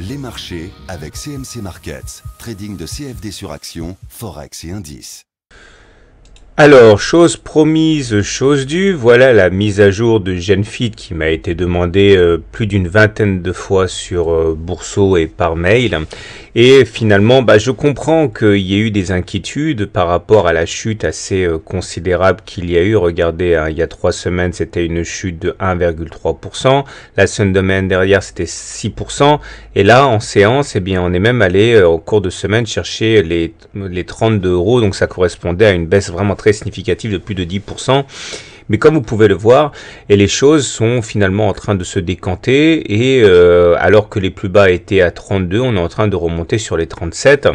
Les marchés avec CMC Markets, trading de CFD sur actions, forex et indices. Alors, chose promise, chose due, voilà la mise à jour de GenFit qui m'a été demandée euh, plus d'une vingtaine de fois sur euh, et par mail. Et finalement, bah, je comprends qu'il y ait eu des inquiétudes par rapport à la chute assez euh, considérable qu'il y a eu. Regardez, hein, il y a trois semaines, c'était une chute de 1,3%. La semaine derrière, c'était 6%. Et là, en séance, eh bien, on est même allé euh, au cours de semaine chercher les, les 32 euros. Donc, ça correspondait à une baisse vraiment très significatif de plus de 10%. Mais comme vous pouvez le voir, et les choses sont finalement en train de se décanter et euh, alors que les plus bas étaient à 32, on est en train de remonter sur les 37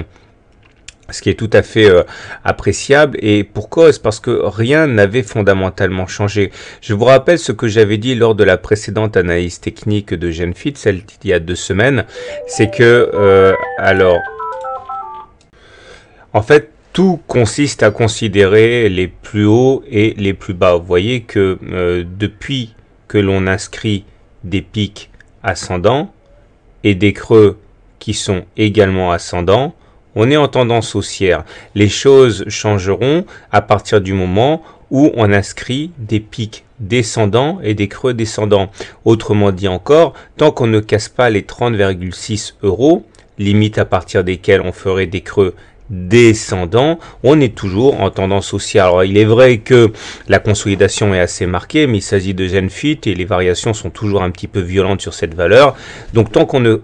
ce qui est tout à fait euh, appréciable et pour cause parce que rien n'avait fondamentalement changé. Je vous rappelle ce que j'avais dit lors de la précédente analyse technique de Genfit, celle d'il y a deux semaines, c'est que euh, alors en fait tout consiste à considérer les plus hauts et les plus bas. Vous voyez que euh, depuis que l'on inscrit des pics ascendants et des creux qui sont également ascendants, on est en tendance haussière. Les choses changeront à partir du moment où on inscrit des pics descendants et des creux descendants. Autrement dit encore, tant qu'on ne casse pas les 30,6 euros, limite à partir desquels on ferait des creux descendant, on est toujours en tendance haussière. Alors il est vrai que la consolidation est assez marquée, mais il s'agit de Genfit et les variations sont toujours un petit peu violentes sur cette valeur. Donc tant qu'on ne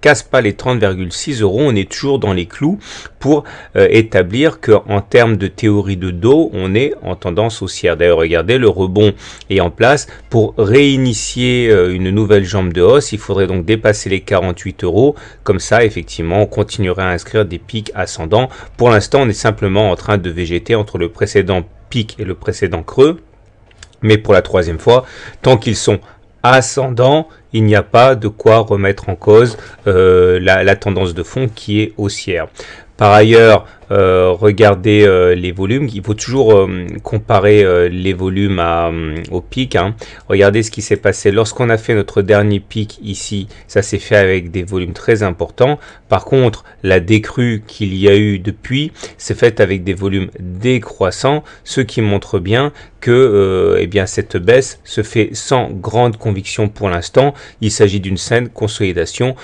casse pas les 30,6 euros, on est toujours dans les clous pour euh, établir que en termes de théorie de dos, on est en tendance haussière. D'ailleurs, regardez, le rebond est en place. Pour réinitier euh, une nouvelle jambe de hausse, il faudrait donc dépasser les 48 euros. Comme ça, effectivement, on continuerait à inscrire des pics ascendants pour l'instant, on est simplement en train de végéter entre le précédent pic et le précédent creux. Mais pour la troisième fois, tant qu'ils sont ascendants, il n'y a pas de quoi remettre en cause euh, la, la, tendance de fond qui est haussière. Par ailleurs, euh, regardez euh, les volumes. Il faut toujours euh, comparer les volumes à, au pic. Hein. Regardez ce qui s'est passé. Lorsqu'on a fait notre dernier pic ici, ça s'est fait avec des volumes très importants. Par contre, la décrue qu'il y a eu depuis s'est faite avec des volumes décroissants, ce qui montre bien que eh bien, cette baisse se fait sans grande conviction pour l'instant. Il s'agit d'une saine consolidation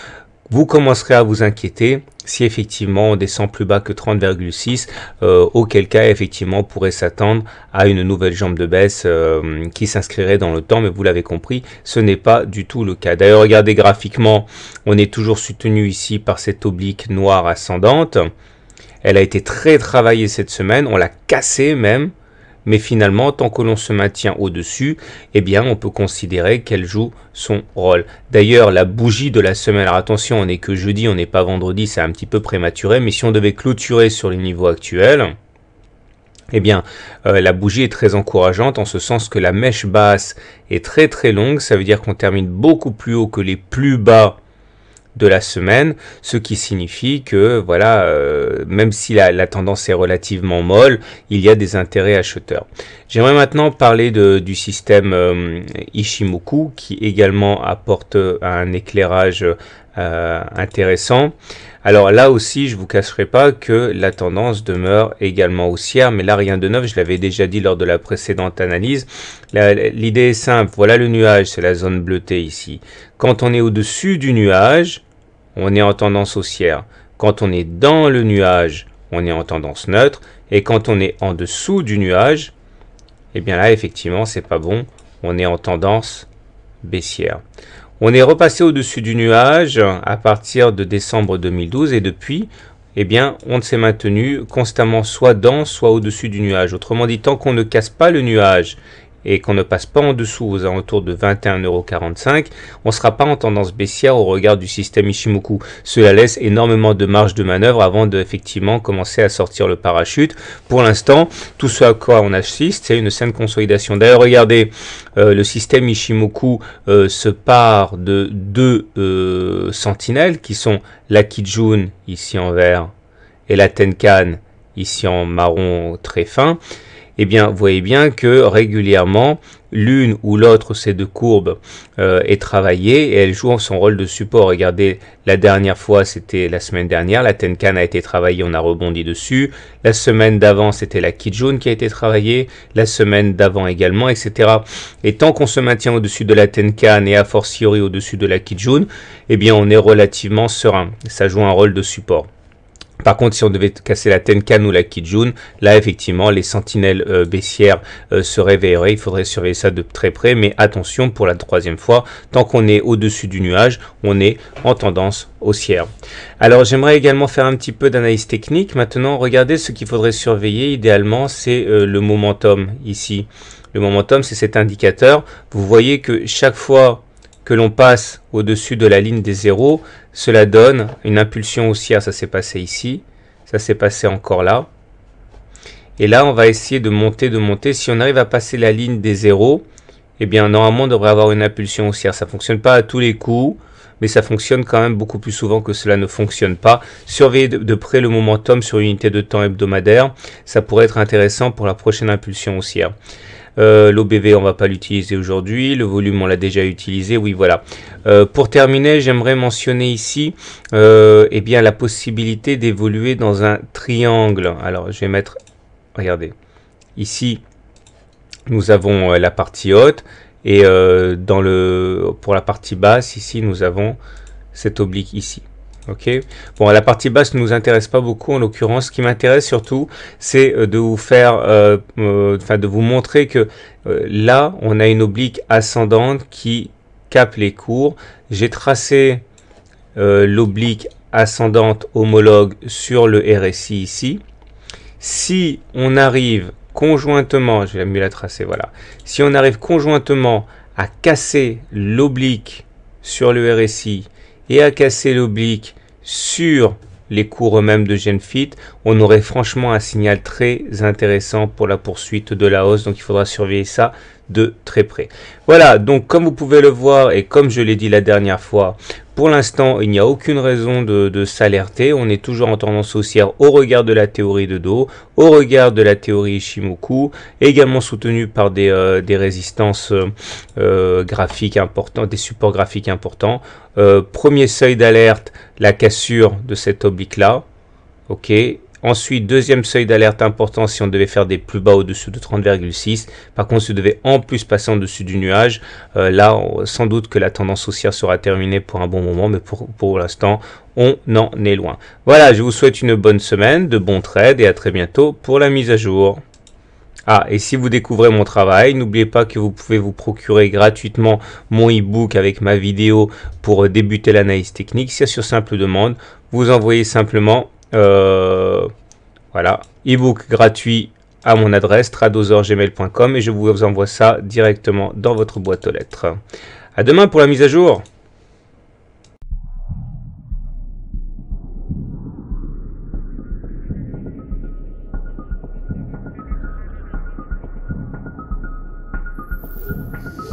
vous commencerez à vous inquiéter si effectivement on descend plus bas que 30,6, euh, auquel cas effectivement on pourrait s'attendre à une nouvelle jambe de baisse euh, qui s'inscrirait dans le temps, mais vous l'avez compris, ce n'est pas du tout le cas. D'ailleurs, regardez graphiquement, on est toujours soutenu ici par cette oblique noire ascendante. Elle a été très travaillée cette semaine, on l'a cassée même mais finalement, tant que l'on se maintient au-dessus, eh bien, on peut considérer qu'elle joue son rôle. D'ailleurs, la bougie de la semaine, alors attention, on n'est que jeudi, on n'est pas vendredi, c'est un petit peu prématuré, mais si on devait clôturer sur les niveaux actuels, eh bien, euh, la bougie est très encourageante en ce sens que la mèche basse est très très longue, ça veut dire qu'on termine beaucoup plus haut que les plus bas de la semaine, ce qui signifie que voilà, euh, même si la, tendance est relativement molle, il y a des intérêts acheteurs. J'aimerais maintenant parler de, du système euh, Ishimoku qui également apporte un éclairage euh, intéressant. Alors là aussi, je vous cacherai pas que la tendance demeure également haussière, mais là rien de neuf, je l'avais déjà dit lors de la précédente analyse. L'idée est simple, voilà le nuage, c'est la zone bleutée ici. Quand on est au-dessus du nuage, on est en tendance haussière. Quand on est dans le nuage, on est en tendance neutre. Et quand on est en dessous du nuage, eh bien là, effectivement, c'est pas bon. On est en tendance baissière. On est repassé au-dessus du nuage à partir de décembre 2012 et depuis, eh bien, on s'est maintenu constamment soit dans, soit au-dessus du nuage. Autrement dit, tant qu'on ne casse pas le nuage et qu'on ne passe pas en dessous aux alentours de 21,45€, on ne sera pas en tendance baissière au regard du système Ishimoku. Cela laisse énormément de marge de manœuvre avant de effectivement commencer à sortir le parachute. Pour l'instant, tout ce à quoi on assiste, c'est une saine consolidation. D'ailleurs, regardez, euh, le système Ishimoku euh, se part de deux euh, sentinelles qui sont la Kijun ici en vert et la Tenkan ici en marron très fin eh bien, vous voyez bien que régulièrement, l'une ou l'autre ces deux courbes euh, est travaillée et elle joue son rôle de support. Regardez, la dernière fois, c'était la semaine dernière, la Tenkan a été travaillée, on a rebondi dessus. La semaine d'avant, c'était la Kijun qui a été travaillée. La semaine d'avant également, etc. Et tant qu'on se maintient au-dessus de la Tenkan et a fortiori au-dessus de la Kijun, eh bien, on est relativement serein. Ça joue un rôle de support. Par contre, si on devait casser la Tenkan ou la Kijun, là effectivement, les sentinelles euh, baissières euh, se réveilleraient. Il faudrait surveiller ça de très près, mais attention pour la troisième fois, tant qu'on est au-dessus du nuage, on est en tendance haussière. Alors, j'aimerais également faire un petit peu d'analyse technique. Maintenant, regardez ce qu'il faudrait surveiller idéalement, c'est euh, le momentum ici. Le momentum, c'est cet indicateur. Vous voyez que chaque fois que l'on passe au-dessus de la ligne des zéros, cela donne une impulsion haussière. Ça s'est passé ici, ça s'est passé encore là. Et là, on va essayer de monter, de monter. Si on arrive à passer la ligne des zéros, eh bien, normalement, on devrait avoir une impulsion haussière. Ça ne fonctionne pas à tous les coups, mais ça fonctionne quand même beaucoup plus souvent que cela ne fonctionne pas. Surveillez de près le momentum sur une unité de temps hebdomadaire. Ça pourrait être intéressant pour la prochaine impulsion haussière. Euh, L'OBV, on ne va pas l'utiliser aujourd'hui. Le volume, on l'a déjà utilisé. Oui, voilà. Euh, pour terminer, j'aimerais mentionner ici euh, eh bien, la possibilité d'évoluer dans un triangle. Alors, je vais mettre... Regardez. Ici, nous avons la partie haute. Et dans le, pour la partie basse, ici, nous avons cette oblique ici. Bon, la partie basse ne nous intéresse pas beaucoup en l'occurrence. Ce qui m'intéresse surtout, c'est euh, de vous faire, euh, euh, de vous montrer que là, on a une oblique ascendante qui capte les cours. J'ai tracé l'oblique ascendante homologue sur le RSI ici. Si on arrive conjointement, je vais mieux la tracer, voilà. Si on arrive conjointement à casser l'oblique sur le RSI et à casser l'oblique sur les cours eux-mêmes de GenFit, on aurait franchement un signal très intéressant pour la poursuite de la hausse. Donc il faudra surveiller ça de très près. Voilà, donc comme vous pouvez le voir et comme je l'ai dit la dernière fois, pour l'instant, il n'y a aucune raison de, s'alerter. On est toujours en tendance haussière au regard de la théorie de Do, au regard de la théorie Ishimoku, également soutenue par des, euh, résistances euh, euh, graphiques importantes, des supports graphiques importants. premier seuil d'alerte, la cassure de cet oblique-là. OK Ensuite, deuxième seuil d'alerte important si on devait faire des plus bas au-dessus de 30,6. Par contre, si on devait en plus passer en dessus du nuage, euh, là, sans doute que la tendance haussière sera terminée pour un bon moment, mais pour, pour l'instant, on en est loin. Voilà, je vous souhaite une bonne semaine, de bons trades et à très bientôt pour la mise à jour. Ah, et si vous découvrez mon travail, n'oubliez pas que vous pouvez vous procurer gratuitement mon e-book avec ma vidéo pour euh, débuter l'analyse technique. C'est sur simple demande. Vous envoyez simplement, euh, voilà, e-book gratuit à mon adresse tradosorgmail.com et je vous envoie ça directement dans votre boîte aux lettres. À demain pour la mise à jour. Thank you.